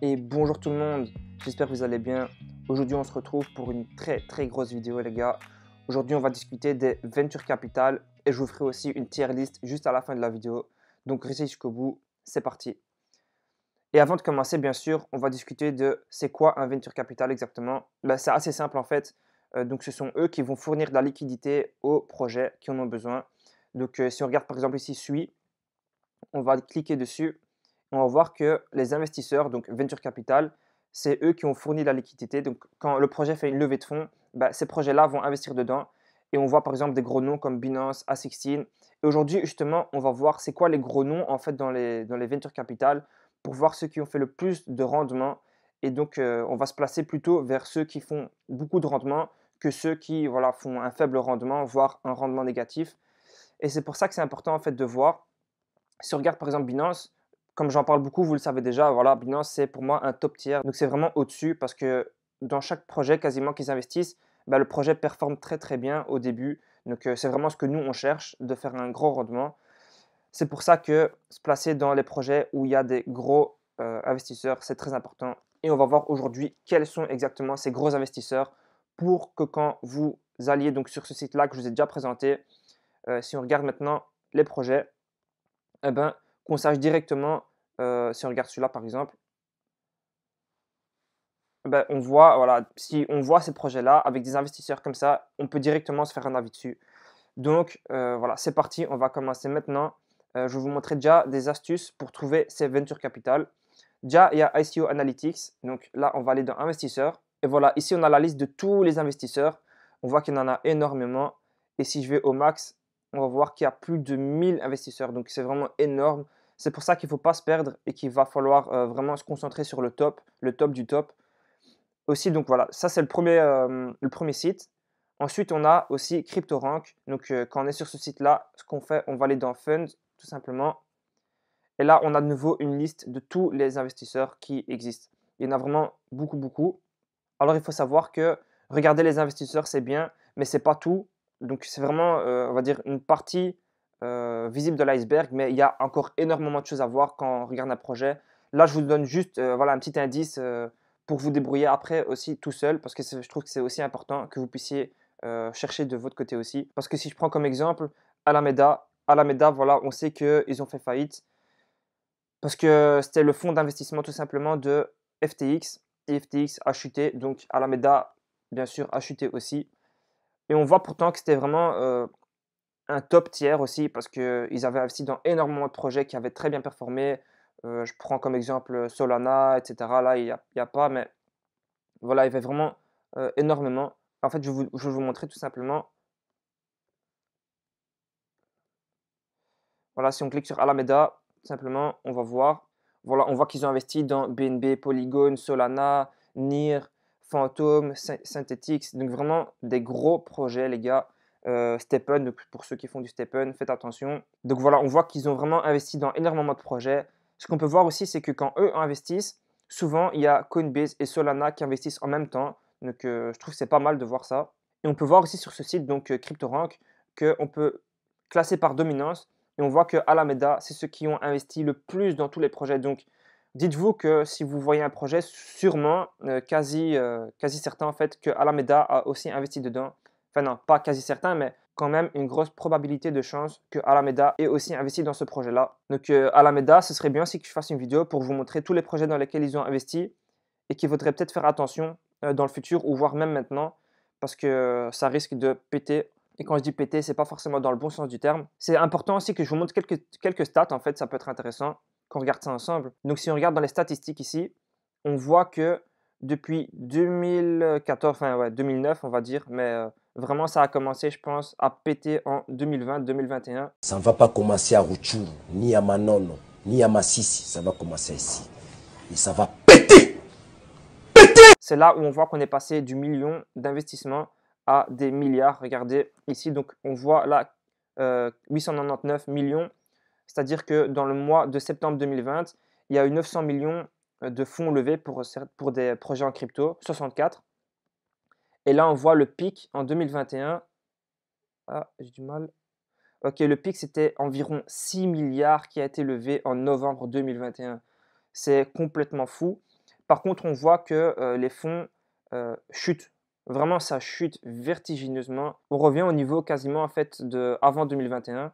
et bonjour tout le monde, j'espère que vous allez bien. Aujourd'hui on se retrouve pour une très très grosse vidéo les gars. Aujourd'hui on va discuter des Venture Capital et je vous ferai aussi une tier list juste à la fin de la vidéo. Donc restez jusqu'au bout, c'est parti. Et avant de commencer bien sûr, on va discuter de c'est quoi un Venture Capital exactement. Là bah, c'est assez simple en fait. Euh, donc ce sont eux qui vont fournir de la liquidité aux projets qui en ont besoin. Donc euh, si on regarde par exemple ici SUI, on va cliquer dessus on va voir que les investisseurs, donc Venture Capital, c'est eux qui ont fourni la liquidité. Donc quand le projet fait une levée de fonds, bah, ces projets-là vont investir dedans. Et on voit par exemple des gros noms comme Binance, A16. Et aujourd'hui, justement, on va voir c'est quoi les gros noms en fait dans les, dans les Venture Capital pour voir ceux qui ont fait le plus de rendement. Et donc, euh, on va se placer plutôt vers ceux qui font beaucoup de rendement que ceux qui voilà, font un faible rendement, voire un rendement négatif. Et c'est pour ça que c'est important en fait de voir. Si on regarde par exemple Binance, comme j'en parle beaucoup, vous le savez déjà, voilà, Binance, c'est pour moi un top tier. Donc c'est vraiment au-dessus parce que dans chaque projet quasiment qu'ils investissent, bah, le projet performe très très bien au début. Donc euh, c'est vraiment ce que nous on cherche, de faire un gros rendement. C'est pour ça que se placer dans les projets où il y a des gros euh, investisseurs, c'est très important. Et on va voir aujourd'hui quels sont exactement ces gros investisseurs pour que quand vous alliez donc sur ce site-là que je vous ai déjà présenté, euh, si on regarde maintenant les projets, eh ben, qu'on sache directement euh, si on regarde celui-là par exemple, ben, on voit, voilà, si on voit ces projets-là avec des investisseurs comme ça, on peut directement se faire un avis dessus. Donc euh, voilà, c'est parti, on va commencer maintenant. Euh, je vais vous montrer déjà des astuces pour trouver ces ventures capital. Déjà, il y a ICO Analytics. Donc là, on va aller dans investisseurs. Et voilà, ici, on a la liste de tous les investisseurs. On voit qu'il y en a énormément. Et si je vais au max, on va voir qu'il y a plus de 1000 investisseurs. Donc c'est vraiment énorme. C'est pour ça qu'il ne faut pas se perdre et qu'il va falloir euh, vraiment se concentrer sur le top, le top du top. Aussi, donc voilà, ça c'est le, premier, euh, le premier site. Ensuite, on a aussi CryptoRank. Donc euh, quand on est sur ce site-là, ce qu'on fait, on va aller dans Fund, tout simplement. Et là, on a de nouveau une liste de tous les investisseurs qui existent. Il y en a vraiment beaucoup, beaucoup. Alors il faut savoir que regarder les investisseurs, c'est bien, mais c'est pas tout. Donc c'est vraiment, on va dire, une partie euh, visible de l'iceberg, mais il y a encore énormément de choses à voir quand on regarde un projet. Là, je vous donne juste euh, voilà, un petit indice euh, pour vous débrouiller après aussi tout seul, parce que je trouve que c'est aussi important que vous puissiez chercher de votre côté aussi. Parce que si je prends comme exemple Alameda, Alameda, voilà, on sait qu'ils ont fait faillite, parce que c'était le fonds d'investissement tout simplement de FTX, FTX a chuté, donc Alameda, bien sûr, a chuté aussi. Et on voit pourtant que c'était vraiment un top tiers aussi parce qu'ils avaient investi dans énormément de projets qui avaient très bien performé. Euh, je prends comme exemple Solana, etc. Là, il n'y a, pas, mais voilà, il y avait vraiment euh, énormément. En fait, je, vous, je vous montrer tout simplement. Voilà, si on clique sur Alameda, simplement, on va voir. Voilà, on voit qu'ils ont investi dans BNB, Polygon, Solana, NIR, Phantom, Synthetix. Donc vraiment des gros projets, les gars. Euh, stephen pour ceux qui font du stephen faites attention. Donc voilà, on voit qu'ils ont vraiment investi dans énormément de projets. Ce qu'on peut voir aussi, c'est que quand eux investissent, souvent il y a Coinbase et Solana qui investissent en même temps. Donc euh, je trouve c'est pas mal de voir ça. Et on peut voir aussi sur ce site, donc euh, CryptoRank, qu'on peut classer par dominance. Et on voit que Alameda, c'est ceux qui ont investi le plus dans tous les projets. Donc dites-vous que si vous voyez un projet, sûrement, quasi, quasi certain en fait, que Alameda a aussi investi dedans enfin non, pas quasi certain, mais quand même une grosse probabilité de chance que Alameda ait aussi investi dans ce projet-là. Donc euh, Alameda, ce serait bien si je fasse une vidéo pour vous montrer tous les projets dans lesquels ils ont investi et qu'il voudraient peut-être faire attention euh, dans le futur ou voire même maintenant parce que euh, ça risque de péter. Et quand je dis péter, c'est pas forcément dans le bon sens du terme. C'est important aussi que je vous montre quelques, quelques stats, en fait, ça peut être intéressant qu'on regarde ça ensemble. Donc si on regarde dans les statistiques ici, on voit que depuis 2014, enfin ouais, 2009 on va dire, mais Vraiment, ça a commencé, je pense, à péter en 2020-2021. Ça ne va pas commencer à Ruchuru, ni à Manono, ni à Massissi. Ça va commencer ici. Et ça va péter Péter C'est là où on voit qu'on est passé du million d'investissements à des milliards. Regardez ici, donc on voit là 899 euh, millions. C'est-à-dire que dans le mois de septembre 2020, il y a eu 900 millions de fonds levés pour des projets en crypto, 64. Et là, on voit le pic en 2021. Ah, j'ai du mal. Ok, le pic, c'était environ 6 milliards qui a été levé en novembre 2021. C'est complètement fou. Par contre, on voit que euh, les fonds euh, chutent. Vraiment, ça chute vertigineusement. On revient au niveau quasiment en fait de avant 2021.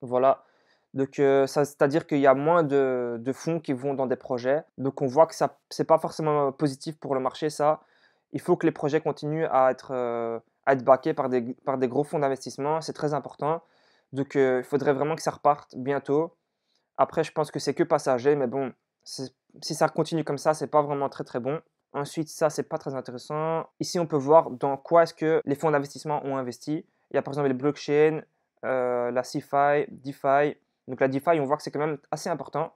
Voilà. Donc, euh, c'est-à-dire qu'il y a moins de, de, fonds qui vont dans des projets. Donc, on voit que ça, c'est pas forcément positif pour le marché, ça il faut que les projets continuent à être, euh, backés par des, des gros fonds d'investissement. C'est très important. Donc, euh, il faudrait vraiment que ça reparte bientôt. Après, je pense que c'est que passager, mais bon, si ça continue comme ça, c'est pas vraiment très très bon. Ensuite, ça, c'est pas très intéressant. Ici, on peut voir dans quoi est-ce que les fonds d'investissement ont investi. Il y a par exemple les blockchains, euh, la CFI, DeFi. Donc la DeFi, on voit que c'est quand même assez important.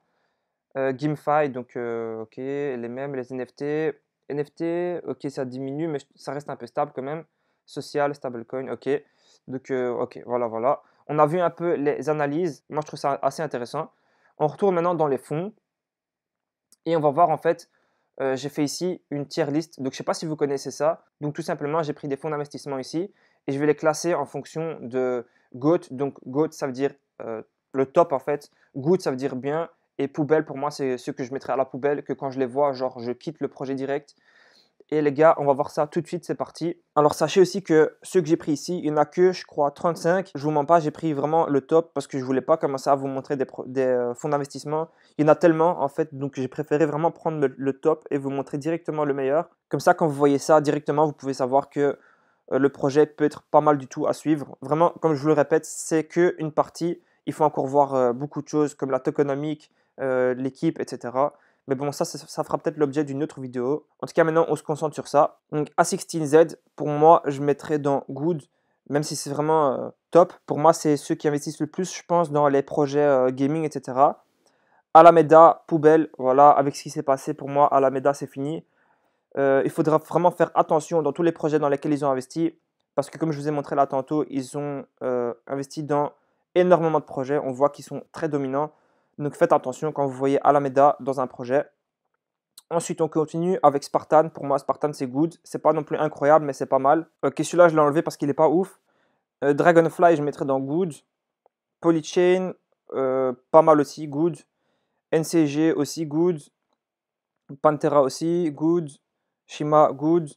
Euh, GameFi, donc ok, les mêmes, les NFT, NFT, ok, ça diminue, mais ça reste un peu stable quand même. Social, stablecoin, ok. Donc, euh, ok, voilà, voilà. On a vu un peu les analyses. Moi, je trouve ça assez intéressant. On retourne maintenant dans les fonds. Et on va voir, en fait, euh, j'ai fait ici une tier liste. Donc, je ne sais pas si vous connaissez ça. Donc, tout simplement, j'ai pris des fonds d'investissement ici. Et je vais les classer en fonction de GOAT. Donc, GOAT, ça veut dire euh, le top, en fait. Good, ça veut dire bien. Et poubelle, pour moi, c'est ceux que je mettrai à la poubelle, que quand je les vois, genre, je quitte le projet direct. Et les gars, on va voir ça tout de suite, c'est parti. Alors sachez aussi que ceux que j'ai pris ici, il n'y en a que, je crois, 35. Je vous mens pas, j'ai pris vraiment le top parce que je voulais pas commencer à vous montrer des, euh, fonds d'investissement. Il y en a tellement, en fait, donc j'ai préféré vraiment prendre le, top et vous montrer directement le meilleur. Comme ça, quand vous voyez ça directement, vous pouvez savoir que euh, le projet peut être pas mal du tout à suivre. Vraiment, comme je vous le répète, c'est qu'une partie. Il faut encore voir euh, beaucoup de choses comme la tokenomique euh, l'équipe, etc. Mais bon, ça, ça, fera peut-être l'objet d'une autre vidéo. En tout cas, maintenant, on se concentre sur ça. Donc, A16Z, pour moi, je mettrais dans Good, même si c'est vraiment euh, top. Pour moi, c'est ceux qui investissent le plus, je pense, dans les projets euh, gaming, etc. Alameda, poubelle, voilà, avec ce qui s'est passé pour moi, Alameda, c'est fini. il faudra vraiment faire attention dans tous les projets dans lesquels ils ont investi, parce que comme je vous ai montré là tantôt, ils ont investi dans énormément de projets, on voit qu'ils sont très dominants. Donc faites attention quand vous voyez Alameda dans un projet. Ensuite, on continue avec Spartan. Pour moi, Spartan, c'est good. C'est pas non plus incroyable, mais c'est pas mal. Ok, celui-là, je l'ai enlevé parce qu'il est pas ouf. Euh, Dragonfly, je mettrai dans good. Polychain, euh, pas mal aussi, good. NCG aussi, good. Pantera aussi, good. Shima, good.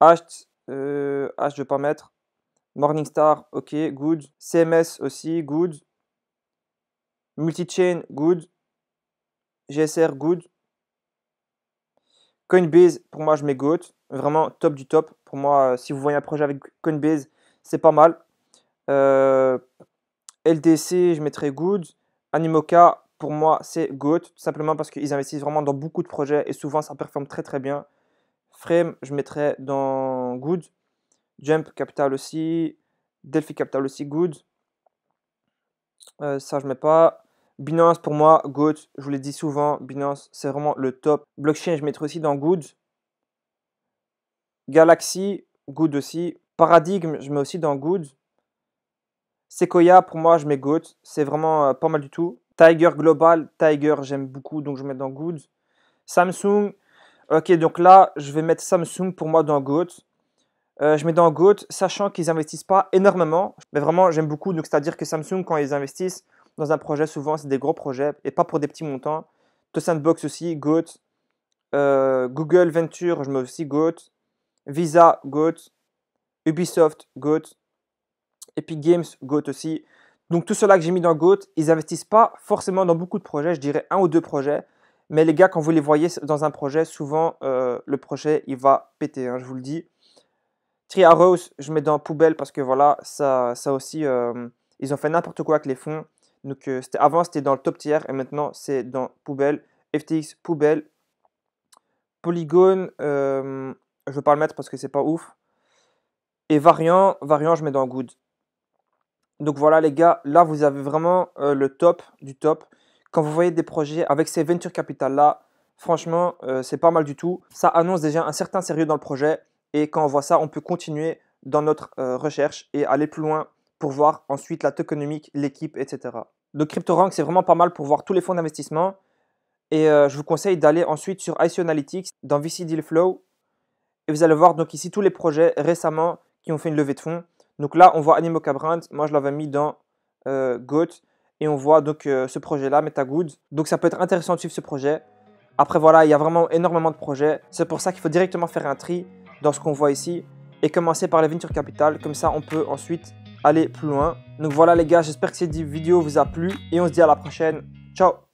H, euh, ne je vais pas mettre. Morningstar, ok, good. CMS aussi, good. Multichain, good. GSR, good. Coinbase, pour moi, je mets good. Vraiment top du top. Pour moi, euh, si vous voyez un projet avec Coinbase, c'est pas mal. Euh, LDC, je mettrais good. Animoca, pour moi, c'est good. Tout simplement parce qu'ils investissent vraiment dans beaucoup de projets et souvent, ça performe très très bien. Frame, je mettrais dans good. Jump Capital aussi. Delphi Capital aussi, good. Euh, ça, je mets pas. Binance, pour moi, GOAT, je vous l'ai dit souvent, Binance, c'est vraiment le top. Blockchain, je mettrai aussi dans Good. Galaxy, Good aussi. Paradigme, je mets aussi dans Good. Sequoia, pour moi, je mets GOAT. C'est vraiment euh, pas mal du tout. Tiger Global, Tiger, j'aime beaucoup, donc je mets dans Good. Samsung, ok, donc là, je vais mettre Samsung pour moi dans GOAT. Euh, je mets dans GOAT, sachant qu'ils n'investissent pas énormément. Mais vraiment, j'aime beaucoup, donc c'est-à-dire que Samsung, quand ils investissent, dans un projet, souvent c'est des gros projets et pas pour des petits montants. The Sandbox aussi, Goat. Euh, Google Venture, je mets aussi Goat. Visa, Goat. Ubisoft, Goat. Epic Games, Goat aussi. Donc tout cela que j'ai mis dans Goat, ils investissent pas forcément dans beaucoup de projets, je dirais un ou deux projets. Mais les gars, quand vous les voyez dans un projet, souvent euh, le projet il va péter, hein, je vous le dis. Tree je mets dans poubelle parce que voilà, ça, ça aussi, euh, ils ont fait n'importe quoi avec les fonds. Donc euh, avant c'était dans le top tiers et maintenant c'est dans poubelle. FTX poubelle. Polygon, je euh, je veux pas le mettre parce que c'est pas ouf. Et variant, variant je mets dans good. Donc voilà les gars, là vous avez vraiment euh, le top du top. Quand vous voyez des projets avec ces venture capital là, franchement c'est pas mal du tout. Ça annonce déjà un certain sérieux dans le projet. Et quand on voit ça, on peut continuer dans notre recherche et aller plus loin pour voir ensuite la économique, l'équipe, etc. Le CryptoRank, c'est vraiment pas mal pour voir tous les fonds d'investissement. Et euh, je vous conseille d'aller ensuite sur ICO Analytics, dans VC Deal Flow. Et vous allez voir donc ici tous les projets récemment qui ont fait une levée de fonds. Donc là, on voit Animo Brands. Moi, je l'avais mis dans euh, Goat. Et on voit donc euh, ce projet-là, MetaGoods. Donc ça peut être intéressant de suivre ce projet. Après, voilà, il y a vraiment énormément de projets. C'est pour ça qu'il faut directement faire un tri dans ce qu'on voit ici et commencer par les venture capital. Comme ça, on peut ensuite aller plus loin. Donc voilà les gars, j'espère que cette vidéo vous a plu et on se dit à la prochaine. Ciao